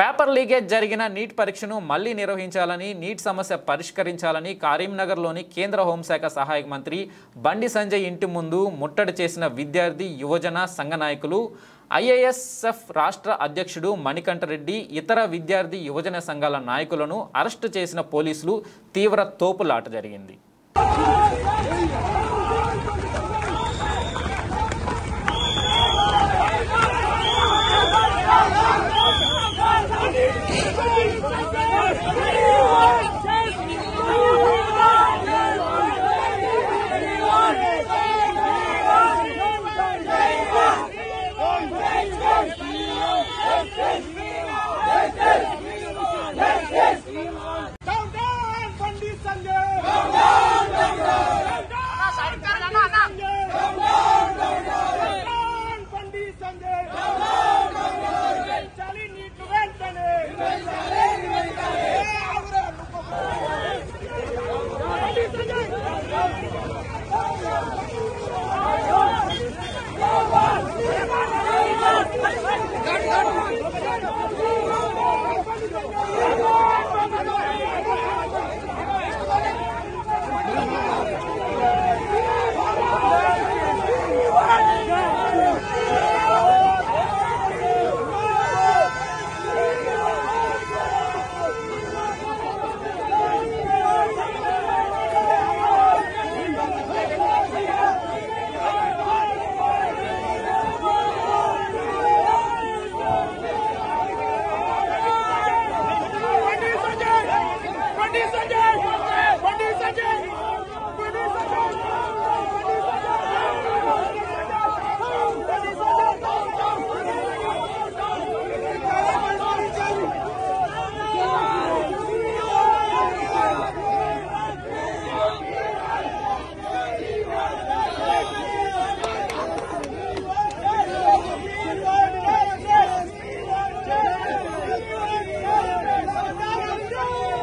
paper leakage జరిగిన neat పరీక్షను మళ్లీ నిర్వహించాలని నీట్ సమస్య పరిష్కరించాలని కరీంనగర్లోని కేంద్ర హోంశాఖ సహాయక మంత్రి బండి సంజయ్ ఇంటి ముందు ముట్టడి చేసిన విద్యార్థి యువజన సంఘ నాయకులు ఐఏఎస్ఎఫ్ రాష్ట్ర అధ్యక్షుడు మణికంఠరెడ్డి ఇతర విద్యార్థి యువజన సంఘాల నాయకులను అరెస్టు చేసిన పోలీసులు తీవ్ర తోపులాట జరిగింది